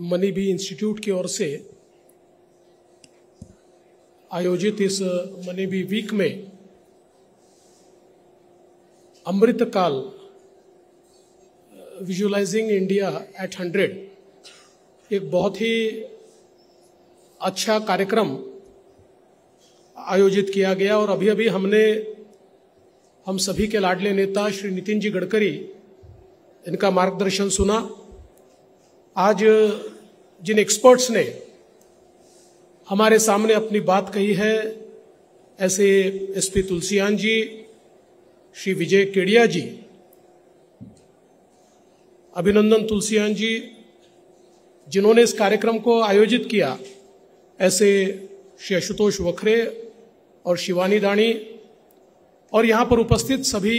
money B institute की ओर से आयोजित इस मनी बी वीक में Amritkaal visualising India at hundred एक बहुत ही अच्छा कार्यक्रम आयोजित किया गया और अभी अभी हमने हम सभी के लाडले नेता श्री नितिन जी गडकरी इनका मार्गदर्शन सुना आज जिन एक्सपर्ट्स ने हमारे सामने अपनी बात कही है ऐसे एसपी तुलसियान जी श्री विजय केड़िया जी अभिनंदन तुलसियान जी जिन्होंने इस कार्यक्रम को आयोजित किया ऐसे श्री आशुतोष वखरे और शिवानी दाणी और यहाँ पर उपस्थित सभी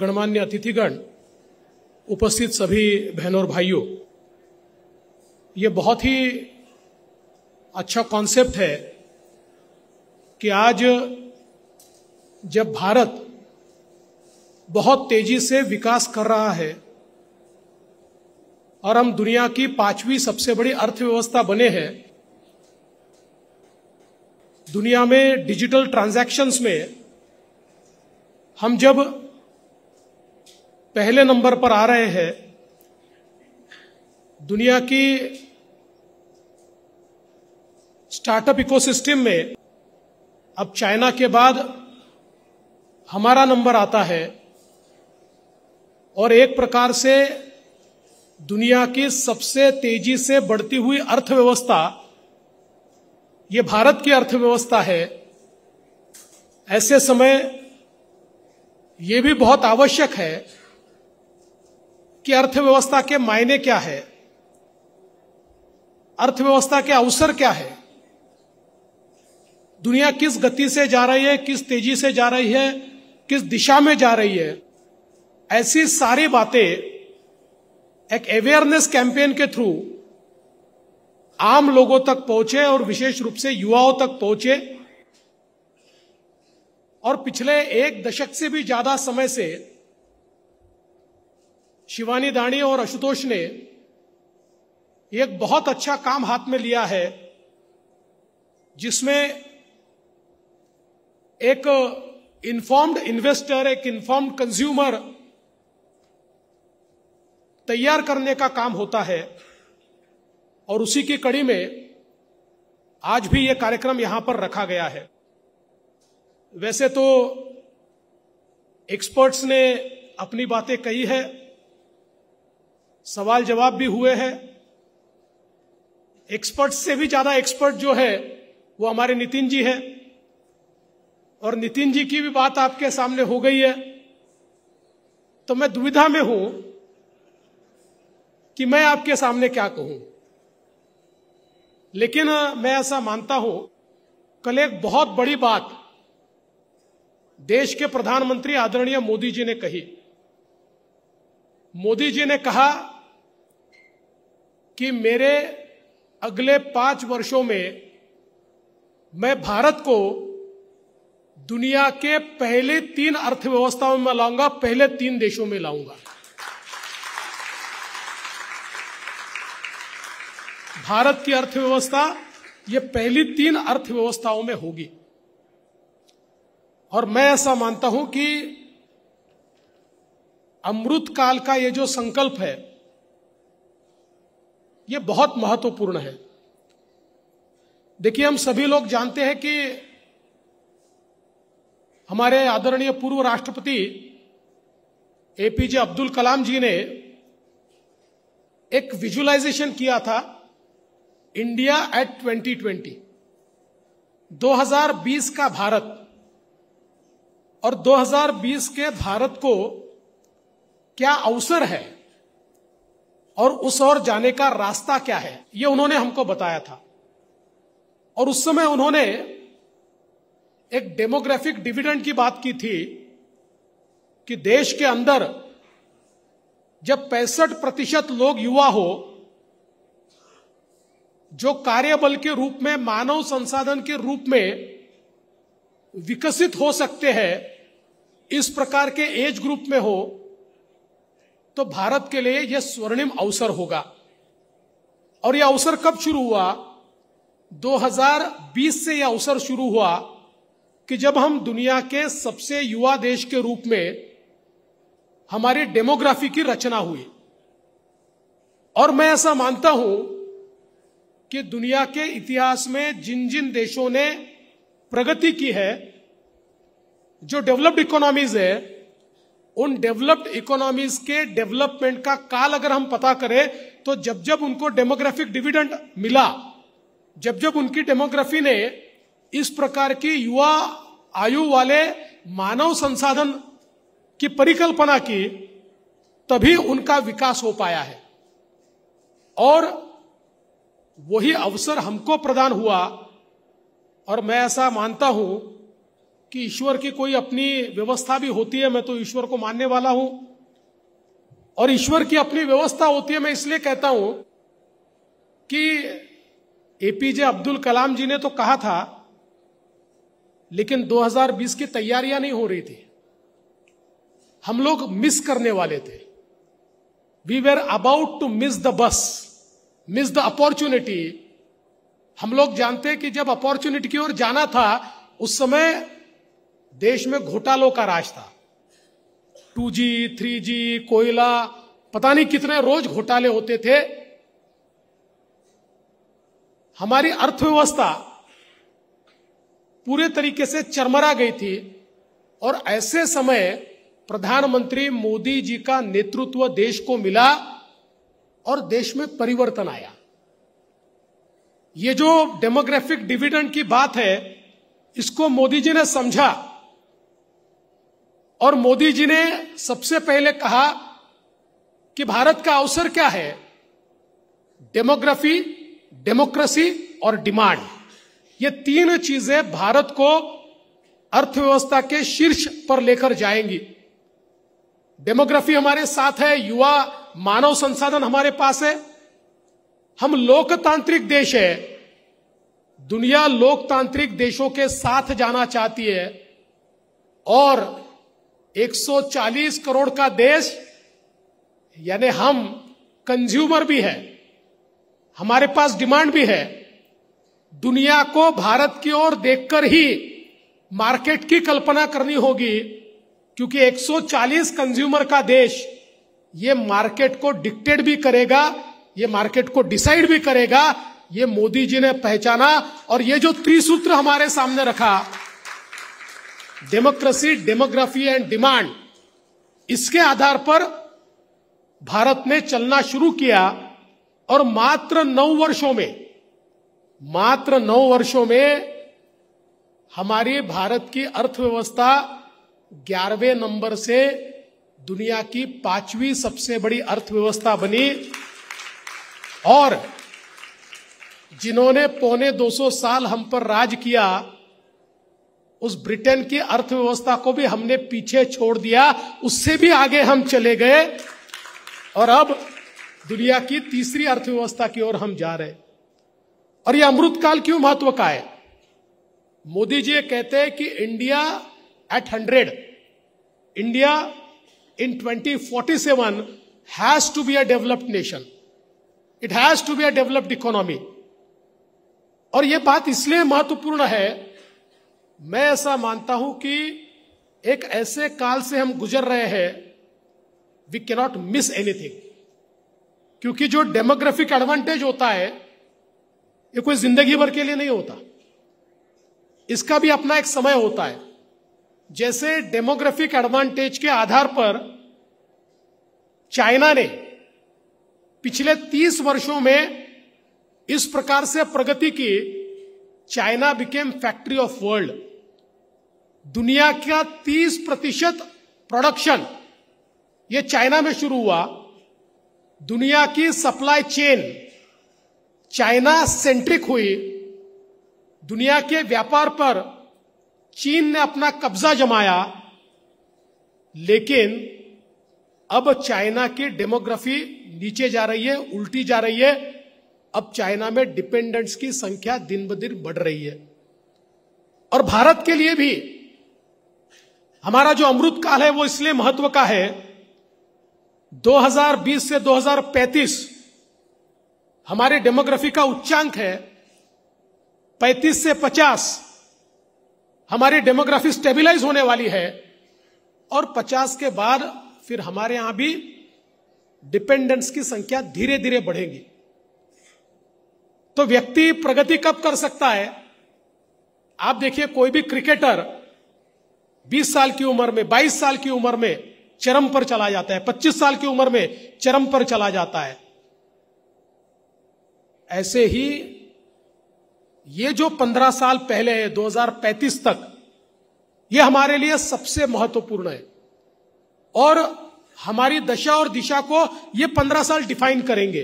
गणमान्य अतिथिगण उपस्थित सभी बहनों और भाइयों ये बहुत ही अच्छा कॉन्सेप्ट है कि आज जब भारत बहुत तेजी से विकास कर रहा है और हम दुनिया की पांचवी सबसे बड़ी अर्थव्यवस्था बने हैं दुनिया में डिजिटल ट्रांजैक्शंस में हम जब पहले नंबर पर आ रहे हैं दुनिया की स्टार्टअप इकोसिस्टम में अब चाइना के बाद हमारा नंबर आता है और एक प्रकार से दुनिया की सबसे तेजी से बढ़ती हुई अर्थव्यवस्था ये भारत की अर्थव्यवस्था है ऐसे समय ये भी बहुत आवश्यक है कि अर्थव्यवस्था के मायने क्या है अर्थव्यवस्था के अवसर क्या है दुनिया किस गति से जा रही है किस तेजी से जा रही है किस दिशा में जा रही है ऐसी सारी बातें एक अवेयरनेस कैंपेन के थ्रू आम लोगों तक पहुंचे और विशेष रूप से युवाओं तक पहुंचे और पिछले एक दशक से भी ज्यादा समय से शिवानी दाणी और आशुतोष ने एक बहुत अच्छा काम हाथ में लिया है जिसमें एक इन्फॉर्म्ड इन्वेस्टर एक इन्फॉर्म्ड कंज्यूमर तैयार करने का काम होता है और उसी की कड़ी में आज भी यह कार्यक्रम यहां पर रखा गया है वैसे तो एक्सपर्ट्स ने अपनी बातें कही है सवाल जवाब भी हुए हैं एक्सपर्ट्स से भी ज्यादा एक्सपर्ट जो है वो हमारे नितिन जी हैं और नितिन जी की भी बात आपके सामने हो गई है तो मैं दुविधा में हूं कि मैं आपके सामने क्या कहूं लेकिन मैं ऐसा मानता हूं कल एक बहुत बड़ी बात देश के प्रधानमंत्री आदरणीय मोदी जी ने कही मोदी जी ने कहा कि मेरे अगले पांच वर्षों में मैं भारत को दुनिया के पहले तीन अर्थव्यवस्थाओं में लाऊंगा पहले तीन देशों में लाऊंगा भारत की अर्थव्यवस्था ये पहली तीन अर्थव्यवस्थाओं में होगी और मैं ऐसा मानता हूं कि अमृत काल का ये जो संकल्प है ये बहुत महत्वपूर्ण है देखिए हम सभी लोग जानते हैं कि हमारे आदरणीय पूर्व राष्ट्रपति एपीजे अब्दुल कलाम जी ने एक विजुअलाइजेशन किया था इंडिया एट 2020 2020 का भारत और 2020 के भारत को क्या अवसर है और उस ओर जाने का रास्ता क्या है यह उन्होंने हमको बताया था और उस समय उन्होंने एक डेमोग्राफिक डिविडेंड की बात की थी कि देश के अंदर जब पैंसठ प्रतिशत लोग युवा हो जो कार्यबल के रूप में मानव संसाधन के रूप में विकसित हो सकते हैं इस प्रकार के एज ग्रुप में हो तो भारत के लिए यह स्वर्णिम अवसर होगा और यह अवसर कब शुरू हुआ 2020 से यह अवसर शुरू हुआ कि जब हम दुनिया के सबसे युवा देश के रूप में हमारी डेमोग्राफी की रचना हुई और मैं ऐसा मानता हूं कि दुनिया के इतिहास में जिन जिन देशों ने प्रगति की है जो डेवलप्ड इकोनॉमीज है उन डेवलप्ड इकोनॉमीज के डेवलपमेंट का काल अगर हम पता करें तो जब जब उनको डेमोग्राफिक डिविडेंड मिला जब जब उनकी डेमोग्राफी ने इस प्रकार की युवा आयु वाले मानव संसाधन की परिकल्पना की तभी उनका विकास हो पाया है और वही अवसर हमको प्रदान हुआ और मैं ऐसा मानता हूं कि ईश्वर की कोई अपनी व्यवस्था भी होती है मैं तो ईश्वर को मानने वाला हूं और ईश्वर की अपनी व्यवस्था होती है मैं इसलिए कहता हूं कि एपीजे अब्दुल कलाम जी ने तो कहा था लेकिन 2020 की तैयारियां नहीं हो रही थी हम लोग मिस करने वाले थे we were about to miss the bus miss the opportunity हम लोग जानते हैं कि जब अपॉर्चुनिटी की ओर जाना था उस समय देश में घोटालों का राज था टू जी थ्री जी कोयला पता नहीं कितने रोज घोटाले होते थे हमारी अर्थव्यवस्था पूरे तरीके से चरमरा गई थी और ऐसे समय प्रधानमंत्री मोदी जी का नेतृत्व देश को मिला और देश में परिवर्तन आया ये जो डेमोग्राफिक डिविडेंड की बात है इसको मोदी जी ने समझा और मोदी जी ने सबसे पहले कहा कि भारत का अवसर क्या है डेमोग्राफी डेमोक्रेसी और डिमांड ये तीन चीजें भारत को अर्थव्यवस्था के शीर्ष पर लेकर जाएंगी डेमोग्राफी हमारे साथ है युवा मानव संसाधन हमारे पास है हम लोकतांत्रिक देश है दुनिया लोकतांत्रिक देशों के साथ जाना चाहती है और 140 करोड़ का देश यानी हम कंज्यूमर भी है हमारे पास डिमांड भी है दुनिया को भारत की ओर देखकर ही मार्केट की कल्पना करनी होगी क्योंकि 140 कंज्यूमर का देश ये मार्केट को डिक्टेट भी करेगा ये मार्केट को डिसाइड भी करेगा ये मोदी जी ने पहचाना और ये जो त्रिसूत्र हमारे सामने रखा डेमोक्रेसी डेमोग्राफी एंड डिमांड इसके आधार पर भारत ने चलना शुरू किया और मात्र नौ वर्षों में मात्र नौ वर्षों में हमारी भारत की अर्थव्यवस्था ग्यारहवें नंबर से दुनिया की पांचवी सबसे बड़ी अर्थव्यवस्था बनी और जिन्होंने पौने 200 साल हम पर राज किया उस ब्रिटेन की अर्थव्यवस्था को भी हमने पीछे छोड़ दिया उससे भी आगे हम चले गए और अब दुनिया की तीसरी अर्थव्यवस्था की ओर हम जा रहे हैं और यह अमृत काल क्यों महत्व का है मोदी जी कहते हैं कि India at hundred India in twenty forty seven has to be a developed nation it has to be a developed economy और यह बात इसलिए महत्वपूर्ण है मैं ऐसा मानता हूं कि एक ऐसे काल से हम गुजर रहे हैं वी कैनॉट मिस एनीथिंग क्योंकि जो डेमोग्राफिक एडवांटेज होता है ये कोई जिंदगी भर के लिए नहीं होता इसका भी अपना एक समय होता है जैसे डेमोग्राफिक एडवांटेज के आधार पर चाइना ने पिछले 30 वर्षों में इस प्रकार से प्रगति की China became factory of world दुनिया का 30 प्रतिशत प्रोडक्शन ये चाइना में शुरू हुआ दुनिया की सप्लाई चेन चाइना सेंट्रिक हुई दुनिया के व्यापार पर चीन ने अपना कब्जा जमाया लेकिन अब चाइना की डेमोग्राफी नीचे जा रही है उल्टी जा रही है अब चाइना में डिपेंडेंट्स की संख्या दिन ब दिन बढ़ रही है और भारत के लिए भी हमारा जो अमृत काल है वो इसलिए महत्व का है 2020 से 2035 हमारे डेमोग्राफी का उच्चांक है 35 से 50 हमारी डेमोग्राफी स्टेबिलाईज होने वाली है और 50 के बाद फिर हमारे यहां भी डिपेंडेंट्स की संख्या धीरे धीरे बढ़ेगी तो व्यक्ति प्रगति कब कर सकता है आप देखिए कोई भी क्रिकेटर 20 साल की उम्र में 22 साल की उम्र में चरम पर चला जाता है 25 साल की उम्र में चरम पर चला जाता है ऐसे ही ये जो पंद्रह साल पहले है 2035 तक ये हमारे लिए सबसे महत्वपूर्ण है और हमारी दशा और दिशा को ये पंद्रह साल डिफाइन करेंगे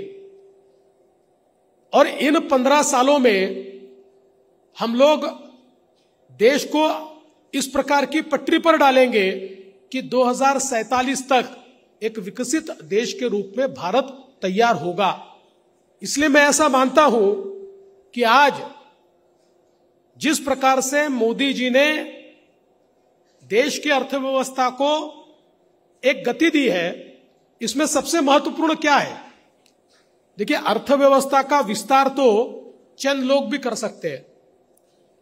और इन पंद्रह सालों में हम लोग देश को इस प्रकार की पटरी पर डालेंगे कि दो तक एक विकसित देश के रूप में भारत तैयार होगा इसलिए मैं ऐसा मानता हूं कि आज जिस प्रकार से मोदी जी ने देश की अर्थव्यवस्था को एक गति दी है इसमें सबसे महत्वपूर्ण क्या है देखिए अर्थव्यवस्था का विस्तार तो चंद लोग भी कर सकते हैं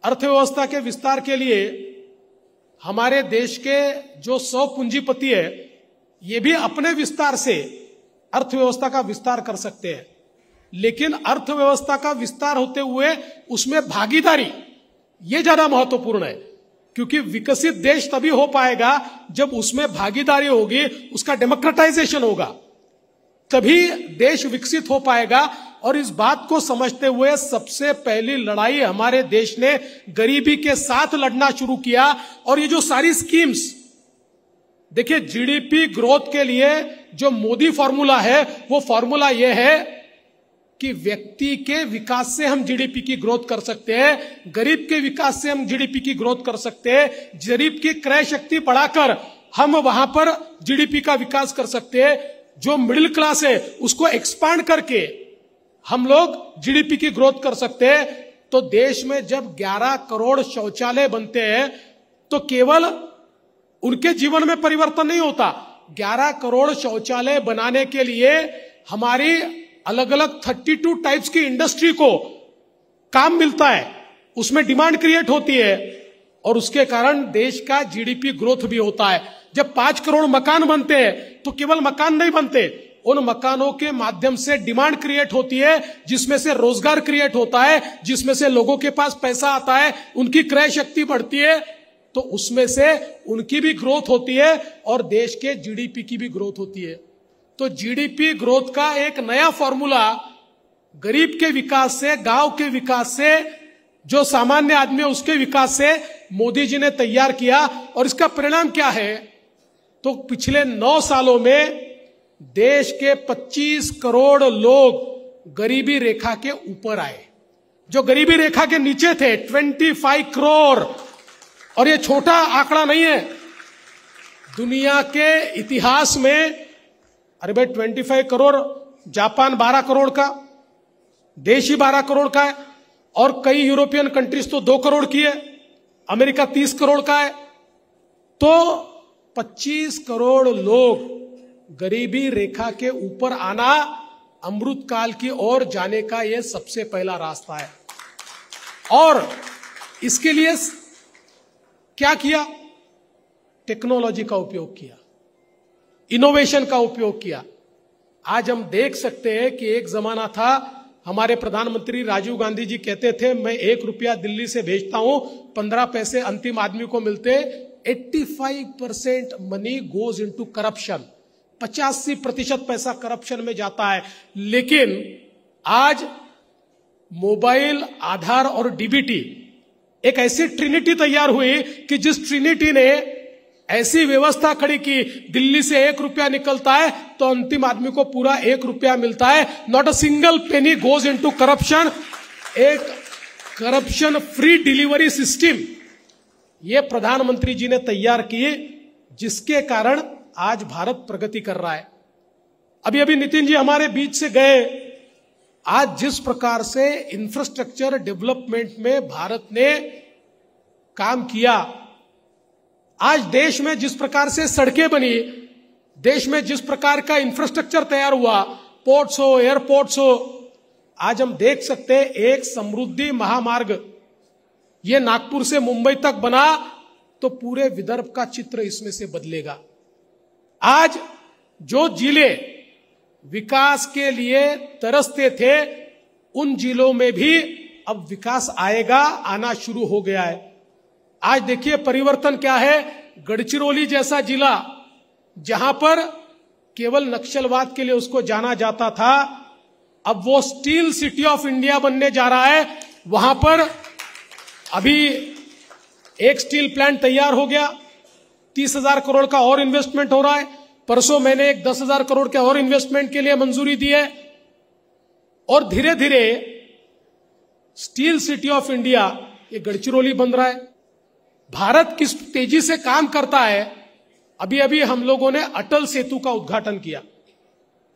अर्थव्यवस्था के विस्तार के लिए हमारे देश के जो सौ पूंजीपति है ये भी अपने विस्तार से अर्थव्यवस्था का विस्तार कर सकते हैं लेकिन अर्थव्यवस्था का विस्तार होते हुए उसमें भागीदारी ये ज्यादा महत्वपूर्ण है क्योंकि विकसित देश तभी हो पाएगा जब उसमें भागीदारी होगी उसका डेमोक्रेटाइजेशन होगा तभी देश विकसित हो पाएगा और इस बात को समझते हुए सबसे पहली लड़ाई हमारे देश ने गरीबी के साथ लड़ना शुरू किया और ये जो सारी स्कीम्स देखिए जीडीपी ग्रोथ के लिए जो मोदी फॉर्मूला है वो फॉर्मूला ये है कि व्यक्ति के विकास से हम जीडीपी की ग्रोथ कर सकते हैं गरीब के विकास से हम जीडीपी की ग्रोथ कर सकते हैं गरीब की क्रय शक्ति बढ़ाकर हम वहां पर जीडीपी का विकास कर सकते हैं जो मिडिल क्लास है उसको एक्सपांड करके हम लोग जीडीपी की ग्रोथ कर सकते हैं तो देश में जब 11 करोड़ शौचालय बनते हैं तो केवल उनके जीवन में परिवर्तन नहीं होता 11 करोड़ शौचालय बनाने के लिए हमारी अलग अलग 32 टाइप्स की इंडस्ट्री को काम मिलता है उसमें डिमांड क्रिएट होती है और उसके कारण देश का जीडीपी ग्रोथ भी होता है जब पांच करोड़ मकान बनते हैं तो केवल मकान नहीं बनते उन मकानों के माध्यम से डिमांड क्रिएट होती है जिसमें से रोजगार क्रिएट होता है जिसमें से लोगों के पास पैसा आता है उनकी क्रय शक्ति बढ़ती है तो उसमें से उनकी भी ग्रोथ होती है और देश के जीडीपी की भी ग्रोथ होती है तो जीडीपी ग्रोथ का एक नया फॉर्मूला गरीब के विकास से गांव के विकास से जो सामान्य आदमी है उसके विकास से मोदी जी ने तैयार किया और इसका परिणाम क्या है तो पिछले नौ सालों में देश के 25 करोड़ लोग गरीबी रेखा के ऊपर आए जो गरीबी रेखा के नीचे थे 25 करोड़ और ये छोटा आंकड़ा नहीं है दुनिया के इतिहास में अरे भाई फाइव करोड़ जापान बारह करोड़ का देश ही बारह करोड़ का है और कई यूरोपियन कंट्रीज तो दो करोड़ की है अमेरिका तीस करोड़ का है तो पच्चीस करोड़ लोग गरीबी रेखा के ऊपर आना अमृत काल की ओर जाने का यह सबसे पहला रास्ता है और इसके लिए क्या किया टेक्नोलॉजी का उपयोग किया इनोवेशन का उपयोग किया आज हम देख सकते हैं कि एक जमाना था हमारे प्रधानमंत्री राजीव गांधी जी कहते थे मैं एक रुपया दिल्ली से भेजता हूं पंद्रह पैसे अंतिम आदमी को मिलते 85 percent money goes into corruption पचासी प्रतिशत पैसा करप्शन में जाता है लेकिन आज मोबाइल आधार और डीबीटी एक ऐसी ट्रिनिटी तैयार हुई कि जिस ट्रिनिटी ने ऐसी व्यवस्था खड़ी की दिल्ली से एक रुपया निकलता है तो अंतिम आदमी को पूरा एक रुपया मिलता है not a single penny goes in to corruption एक करप्शन फ्री डिलीवरी सिस्टम ये प्रधानमंत्री जी ने तैयार किए जिसके कारण आज भारत प्रगति कर रहा है अभी अभी नितिन जी हमारे बीच से गए आज जिस प्रकार से इंफ्रास्ट्रक्चर डेवलपमेंट में भारत ने काम किया आज देश में जिस प्रकार से सड़कें बनी देश में जिस प्रकार का इंफ्रास्ट्रक्चर तैयार हुआ पोर्ट्स हो एयरपोर्ट्स हो आज हम देख सकते हैं एक समृद्धि महामार्ग ये नागपुर से मुंबई तक बना तो पूरे विदर्भ का चित्र इसमें से बदलेगा आज जो जिले विकास के लिए तरसते थे उन जिलों में भी अब विकास आएगा आना शुरू हो गया है आज देखिए परिवर्तन क्या है गढ़चिरौली जैसा जिला जहां पर केवल नक्सलवाद के लिए उसको जाना जाता था अब वो स्टील सिटी ऑफ इंडिया बनने जा रहा है वहां पर अभी एक स्टील प्लांट तैयार हो गया तीस हजार करोड़ का और इन्वेस्टमेंट हो रहा है परसों मैंने एक दस हजार करोड़ के और इन्वेस्टमेंट के लिए मंजूरी दी है और धीरे धीरे स्टील सिटी ऑफ इंडिया ये गढ़चिरौली बन रहा है भारत किस तेजी से काम करता है अभी अभी हम लोगों ने अटल सेतु का उद्घाटन किया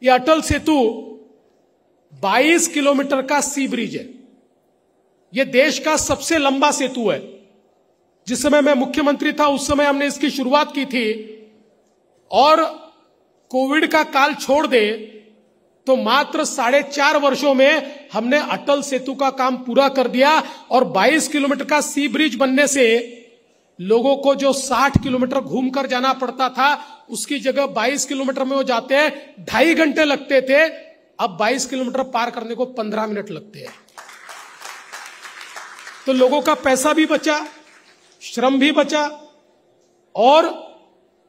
ये अटल सेतु 22 किलोमीटर का सी ब्रिज है यह देश का सबसे लंबा सेतु है जिस समय मैं मुख्यमंत्री था उस समय हमने इसकी शुरुआत की थी और कोविड का काल छोड़ दे तो मात्र साढ़े चार वर्षो में हमने अटल सेतु का काम पूरा कर दिया और 22 किलोमीटर का सी ब्रिज बनने से लोगों को जो 60 किलोमीटर घूमकर जाना पड़ता था उसकी जगह 22 किलोमीटर में वो जाते हैं ढाई घंटे लगते थे अब 22 किलोमीटर पार करने को 15 मिनट लगते हैं तो लोगों का पैसा भी बचा श्रम भी बचा और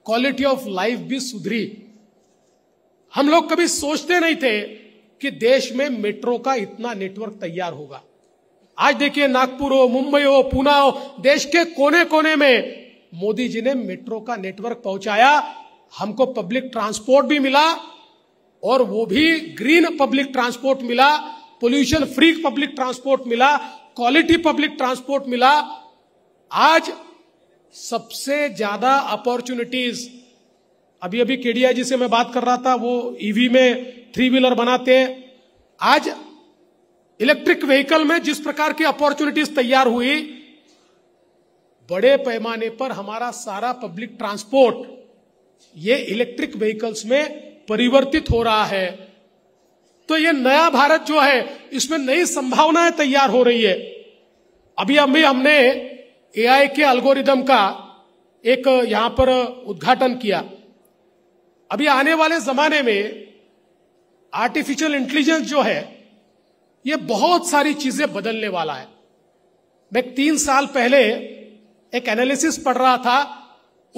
क्वालिटी ऑफ लाइफ भी सुधरी हम लोग कभी सोचते नहीं थे कि देश में मेट्रो का इतना नेटवर्क तैयार होगा आज देखिए नागपुर हो मुंबई हो पुणे हो देश के कोने कोने में मोदी जी ने मेट्रो का नेटवर्क पहुंचाया हमको पब्लिक ट्रांसपोर्ट भी मिला और वो भी ग्रीन पब्लिक ट्रांसपोर्ट मिला पोल्यूशन फ्री पब्लिक ट्रांसपोर्ट मिला क्वालिटी पब्लिक ट्रांसपोर्ट मिला आज सबसे ज्यादा अपॉर्चुनिटीज अभी अभी केडीआईजी से मैं बात कर रहा था वो ईवी में थ्री व्हीलर बनाते हैं आज इलेक्ट्रिक व्हीकल में जिस प्रकार की अपॉर्चुनिटीज तैयार हुई बड़े पैमाने पर हमारा सारा पब्लिक ट्रांसपोर्ट ये इलेक्ट्रिक व्हीकल्स में परिवर्तित हो रहा है तो ये नया भारत जो है इसमें नई संभावनाएं तैयार हो रही है अभी अभी हमने एआई के अल्गोरिदम का एक यहां पर उद्घाटन किया अभी आने वाले जमाने में आर्टिफिशियल इंटेलिजेंस जो है ये बहुत सारी चीजें बदलने वाला है मैं तीन साल पहले एक एनालिसिस पढ़ रहा था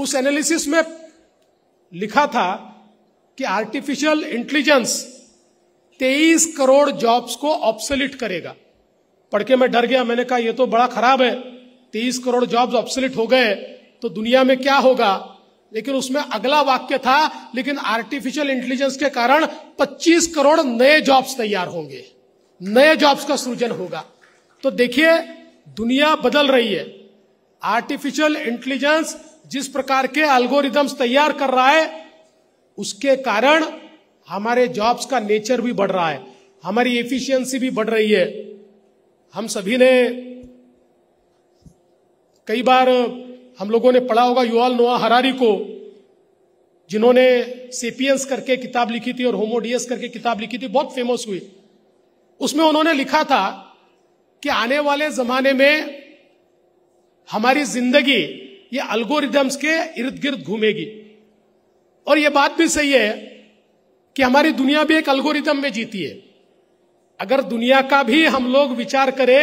उस एनालिसिस में लिखा था कि आर्टिफिशियल इंटेलिजेंस 23 करोड़ जॉब्स को ऑप्सलिट करेगा पढ़ के मैं डर गया मैंने कहा यह तो बड़ा खराब है 23 करोड़ जॉब्स ऑप्सलिट हो गए तो दुनिया में क्या होगा लेकिन उसमें अगला वाक्य था लेकिन आर्टिफिशियल इंटेलिजेंस के कारण 25 करोड़ नए जॉब्स तैयार होंगे नए जॉब्स का सृजन होगा तो देखिए दुनिया बदल रही है आर्टिफिशियल इंटेलिजेंस जिस प्रकार के अल्गोरिदम्स तैयार कर रहा है उसके कारण हमारे जॉब्स का नेचर भी बढ़ रहा है हमारी एफिशिएंसी भी बढ़ रही है हम सभी ने कई बार हम लोगों ने पढ़ा होगा युवाल नोआ हरारी को जिन्होंने सेपियंस करके किताब लिखी थी और होमोडियस करके किताब लिखी थी बहुत फेमस हुई उसमें उन्होंने लिखा था कि आने वाले जमाने में हमारी जिंदगी ये अल्गोरिदम्स के इर्द गिर्द घूमेगी और ये बात भी सही है कि हमारी दुनिया भी एक अल्गोरिदम में जीती है अगर दुनिया का भी हम लोग विचार करें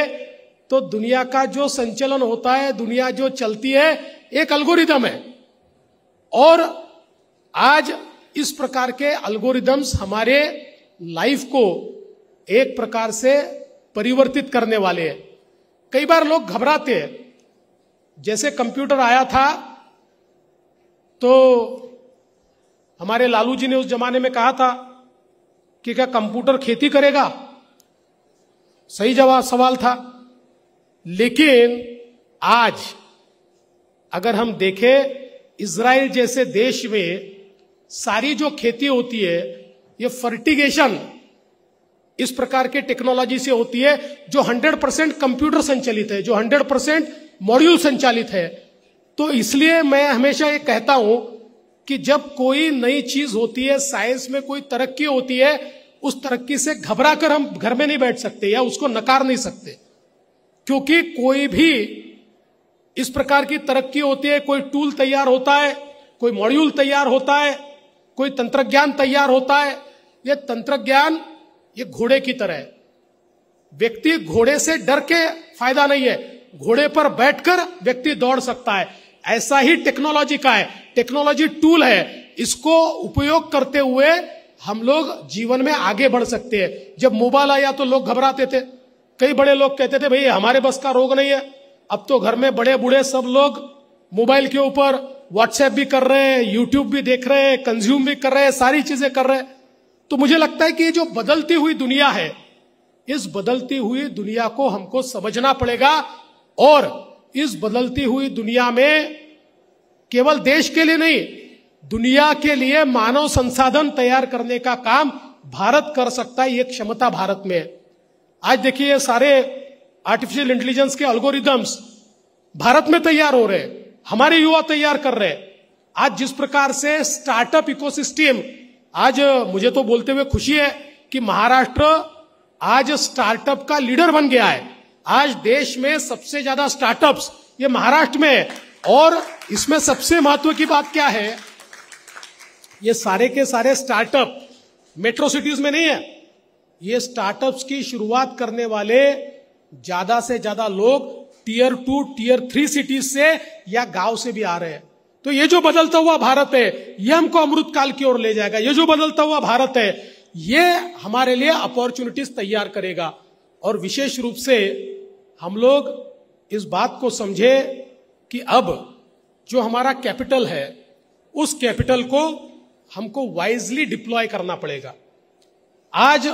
तो दुनिया का जो संचलन होता है दुनिया जो चलती है एक अल्गोरिदम है और आज इस प्रकार के अल्गोरिदम्स हमारे लाइफ को एक प्रकार से परिवर्तित करने वाले हैं कई बार लोग घबराते हैं जैसे कंप्यूटर आया था तो हमारे लालू जी ने उस जमाने में कहा था कि क्या कंप्यूटर खेती करेगा सही जवाब सवाल था लेकिन आज अगर हम देखें इसराइल जैसे देश में सारी जो खेती होती है ये फर्टिगेशन इस प्रकार के टेक्नोलॉजी से होती है जो 100 परसेंट कंप्यूटर संचालित है जो 100 परसेंट मॉड्यूल संचालित है तो इसलिए मैं हमेशा ये कहता हूं कि जब कोई नई चीज होती है साइंस में कोई तरक्की होती है उस तरक्की से घबरा कर हम घर में नहीं बैठ सकते या उसको नकार नहीं सकते क्योंकि कोई भी इस प्रकार की तरक्की होती है कोई टूल तैयार होता है कोई मॉड्यूल तैयार होता है कोई ज्ञान तैयार होता है यह ज्ञान ये घोड़े की तरह है व्यक्ति घोड़े से डर के फायदा नहीं है घोड़े पर बैठकर व्यक्ति दौड़ सकता है ऐसा ही टेक्नोलॉजी का है टेक्नोलॉजी टूल है इसको उपयोग करते हुए हम लोग जीवन में आगे बढ़ सकते हैं जब मोबाइल आया तो लोग घबराते थे कई बड़े लोग कहते थे भाई हमारे बस का रोग नहीं है अब तो घर में बड़े बूढ़े सब लोग मोबाइल के ऊपर व्हाट्सएप भी कर रहे हैं यूट्यूब भी देख रहे हैं कंज्यूम भी कर रहे हैं सारी चीजें कर रहे हैं तो मुझे लगता है कि ये जो बदलती हुई दुनिया है इस बदलती हुई दुनिया को हमको समझना पड़ेगा और इस बदलती हुई दुनिया में केवल देश के लिए नहीं दुनिया के लिए मानव संसाधन तैयार करने का काम भारत कर सकता है ये क्षमता भारत में आज देखिए ये सारे आर्टिफिशियल इंटेलिजेंस के अल्गोरिदम्स भारत में तैयार हो रहे हैं हमारे युवा तैयार कर रहे हैं आज जिस प्रकार से स्टार्टअप इकोसिस्टम आज मुझे तो बोलते हुए खुशी है कि महाराष्ट्र आज स्टार्टअप का लीडर बन गया है आज देश में सबसे ज्यादा स्टार्टअप्स ये महाराष्ट्र में है और इसमें सबसे महत्व की बात क्या है ये सारे के सारे स्टार्टअप मेट्रो सिटीज में नहीं है ये स्टार्टअप्स की शुरुआत करने वाले ज्यादा से ज्यादा लोग tier two tier three cities से या गांव से भी आ रहे हैं तो ये जो बदलता हुआ भारत है ये हमको अमृत काल की ओर ले जाएगा ये जो बदलता हुआ भारत है ये हमारे लिए अपॉर्चुनिटीज तैयार करेगा और विशेष रूप से हम लोग इस बात को समझे कि अब जो हमारा कैपिटल है उस कैपिटल को हमको वाइजली डिप्लॉय करना पड़ेगा आज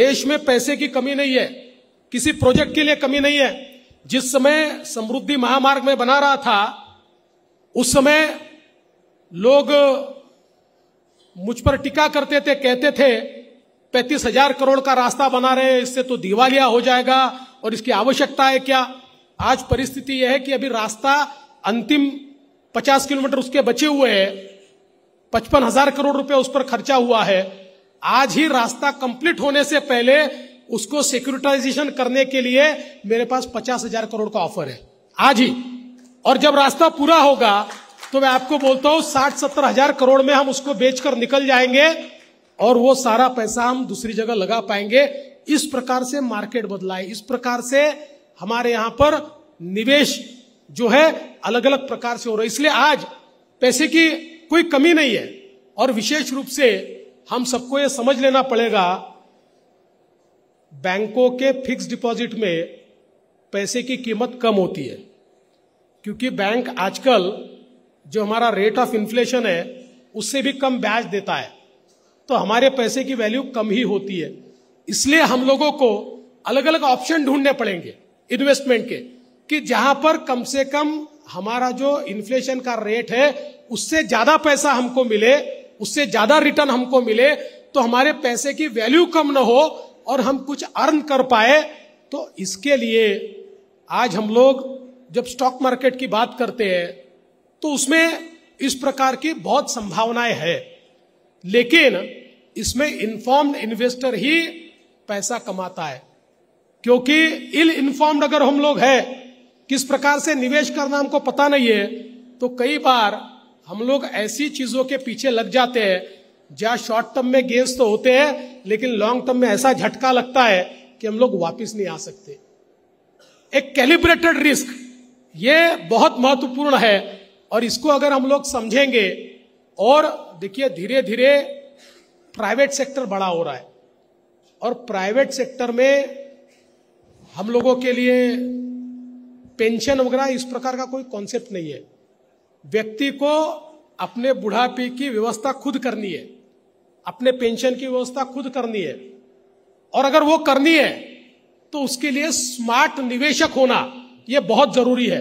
देश में पैसे की कमी नहीं है किसी प्रोजेक्ट के लिए कमी नहीं है जिस समय समृद्धि महामार्ग में बना रहा था उस समय लोग मुझ पर टिका करते थे कहते थे पैंतीस हजार करोड़ का रास्ता बना रहे इससे तो दिवालिया हो जाएगा और इसकी आवश्यकता है क्या आज परिस्थिति यह है कि अभी रास्ता अंतिम पचास किलोमीटर उसके बचे हुए हैं पचपन हजार करोड़ रुपए उस पर खर्चा हुआ है आज ही रास्ता कंप्लीट होने से पहले उसको सिक्योरिटाइजेशन करने के लिए मेरे पास पचास हजार करोड़ का ऑफर है आज ही और जब रास्ता पूरा होगा तो मैं आपको बोलता हूं साठ सत्तर हजार करोड़ में हम उसको बेचकर निकल जाएंगे और वो सारा पैसा हम दूसरी जगह लगा पाएंगे इस प्रकार से मार्केट बदला है इस प्रकार से हमारे यहां पर निवेश जो है अलग अलग प्रकार से हो रहा है इसलिए आज पैसे की कोई कमी नहीं है और विशेष रूप से हम सबको यह समझ लेना पड़ेगा बैंकों के फिक्स डिपॉजिट में पैसे की कीमत कम होती है क्योंकि बैंक आजकल जो हमारा रेट ऑफ इन्फ्लेशन है उससे भी कम ब्याज देता है तो हमारे पैसे की वैल्यू कम ही होती है इसलिए हम लोगों को अलग अलग ऑप्शन ढूंढने पड़ेंगे इन्वेस्टमेंट के कि जहां पर कम से कम हमारा जो इन्फ्लेशन का रेट है उससे ज्यादा पैसा हमको मिले उससे ज्यादा रिटर्न हमको मिले तो हमारे पैसे की वैल्यू कम ना हो और हम कुछ अर्न कर पाए तो इसके लिए आज हम लोग जब स्टॉक मार्केट की बात करते हैं तो उसमें इस प्रकार की बहुत संभावनाएं है लेकिन इसमें इन्फॉर्म्ड इन्वेस्टर ही पैसा कमाता है क्योंकि इल इन्फॉर्म्ड अगर हम लोग है किस प्रकार से निवेश करना हमको पता नहीं है तो कई बार हम लोग ऐसी चीजों के पीछे लग जाते हैं जहां शॉर्ट टर्म में गेंस तो होते हैं लेकिन लॉन्ग टर्म में ऐसा झटका लगता है कि हम लोग वापस नहीं आ सकते एक कैलिब्रेटेड रिस्क ये बहुत महत्वपूर्ण है और इसको अगर हम लोग समझेंगे और देखिए धीरे धीरे प्राइवेट सेक्टर बड़ा हो रहा है और प्राइवेट सेक्टर में हम लोगों के लिए पेंशन वगैरह इस प्रकार का कोई कॉन्सेप्ट नहीं है व्यक्ति को अपने बुढ़ापे की व्यवस्था खुद करनी है अपने पेंशन की व्यवस्था खुद करनी है और अगर वो करनी है तो उसके लिए स्मार्ट निवेशक होना ये बहुत जरूरी है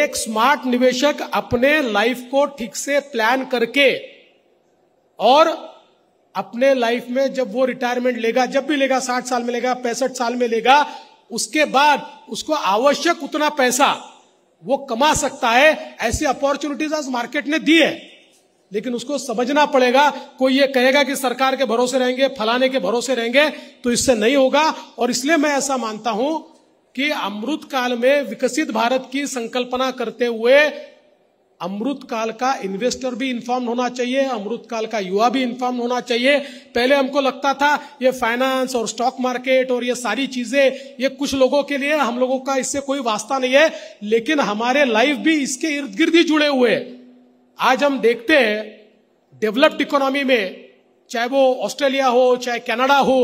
एक स्मार्ट निवेशक अपने लाइफ को ठीक से प्लान करके और अपने लाइफ में जब वो रिटायरमेंट लेगा जब भी लेगा साठ साल में लेगा पैंसठ साल में लेगा उसके बाद उसको आवश्यक उतना पैसा वो कमा सकता है ऐसी अपॉर्चुनिटीज आज मार्केट ने दी है लेकिन उसको समझना पड़ेगा कोई ये कहेगा कि सरकार के भरोसे रहेंगे फलाने के भरोसे रहेंगे तो इससे नहीं होगा और इसलिए मैं ऐसा मानता हूं कि अमृत काल में विकसित भारत की संकल्पना करते हुए अमृत काल का इन्वेस्टर भी इन्फॉर्म होना चाहिए अमृत काल का युवा भी इन्फॉर्म होना चाहिए पहले हमको लगता था ये फाइनेंस और स्टॉक मार्केट और ये सारी चीजें ये कुछ लोगों के लिए हम लोगों का इससे कोई वास्ता नहीं है लेकिन हमारे लाइफ भी इसके इर्द गिर्द ही जुड़े हुए आज हम देखते हैं डेवलप्ड इकोनॉमी में चाहे वो ऑस्ट्रेलिया हो चाहे कैनेडा हो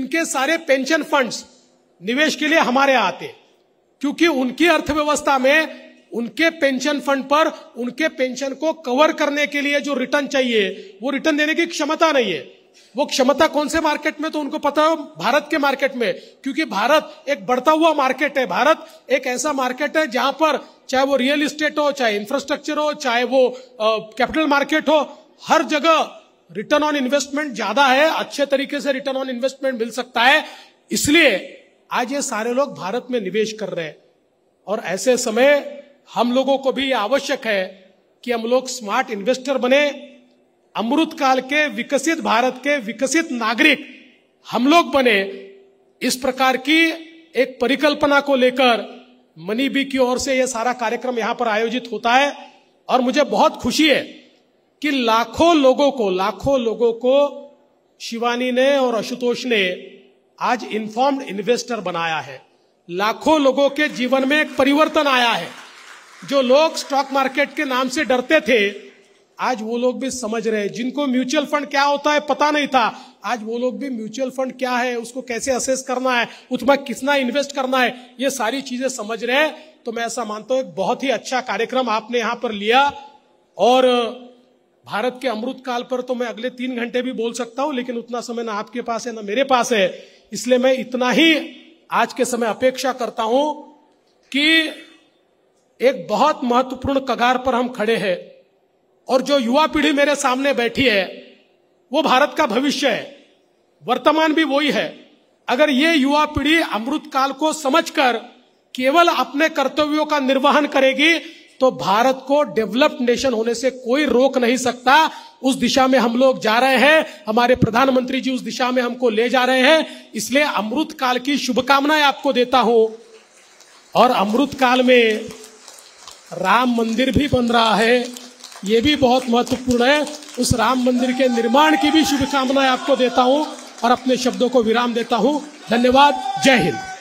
इनके सारे पेंशन फंड्स निवेश के लिए हमारे आते क्योंकि उनकी अर्थव्यवस्था में उनके पेंशन फंड पर उनके पेंशन को कवर करने के लिए जो रिटर्न चाहिए वो रिटर्न देने की क्षमता नहीं है वो क्षमता कौन से मार्केट में तो उनको पता है भारत के मार्केट में क्योंकि भारत एक बढ़ता हुआ मार्केट है भारत एक ऐसा मार्केट है जहां पर चाहे वो रियल इस्टेट हो चाहे इंफ्रास्ट्रक्चर हो चाहे वो कैपिटल मार्केट हो हर जगह रिटर्न ऑन इन्वेस्टमेंट ज्यादा है अच्छे तरीके से रिटर्न ऑन इन्वेस्टमेंट मिल सकता है इसलिए आज ये सारे लोग भारत में निवेश कर रहे हैं और ऐसे समय हम लोगों को भी आवश्यक है कि हम लोग स्मार्ट इन्वेस्टर बने अमृत काल के विकसित भारत के विकसित नागरिक हम लोग बने इस प्रकार की एक परिकल्पना को लेकर मनी बी की ओर से यह सारा कार्यक्रम यहां पर आयोजित होता है और मुझे बहुत खुशी है कि लाखों लोगों को लाखों लोगों को शिवानी ने और आशुतोष ने आज इन्फॉर्म्ड इन्वेस्टर बनाया है लाखों लोगों के जीवन में एक परिवर्तन आया है जो लोग स्टॉक मार्केट के नाम से डरते थे आज वो लोग भी समझ रहे हैं जिनको म्यूचुअल फंड क्या होता है पता नहीं था आज वो लोग भी म्यूचुअल फंड क्या है उसको कैसे असेस करना है उसमें कितना इन्वेस्ट करना है ये सारी चीजें समझ रहे हैं तो मैं ऐसा मानता हूं एक बहुत ही अच्छा कार्यक्रम आपने यहां पर लिया और भारत के अमृत काल पर तो मैं अगले तीन घंटे भी बोल सकता हूं लेकिन उतना समय ना आपके पास है ना मेरे पास है इसलिए मैं इतना ही आज के समय अपेक्षा करता हूं कि एक बहुत महत्वपूर्ण कगार पर हम खड़े हैं और जो युवा पीढ़ी मेरे सामने बैठी है वो भारत का भविष्य है वर्तमान भी वही है अगर ये युवा पीढ़ी अमृत काल को समझकर केवल अपने कर्तव्यों का निर्वहन करेगी तो भारत को डेवलप्ड नेशन होने से कोई रोक नहीं सकता उस दिशा में हम लोग जा रहे हैं हमारे प्रधानमंत्री जी उस दिशा में हमको ले जा रहे हैं इसलिए अमृत काल की शुभकामनाएं आपको देता हूं और अमृत काल में राम मंदिर भी बन रहा है ये भी बहुत महत्वपूर्ण है उस राम मंदिर के निर्माण की भी शुभकामनाएं आपको देता हूं और अपने शब्दों को विराम देता हूं धन्यवाद जय हिंद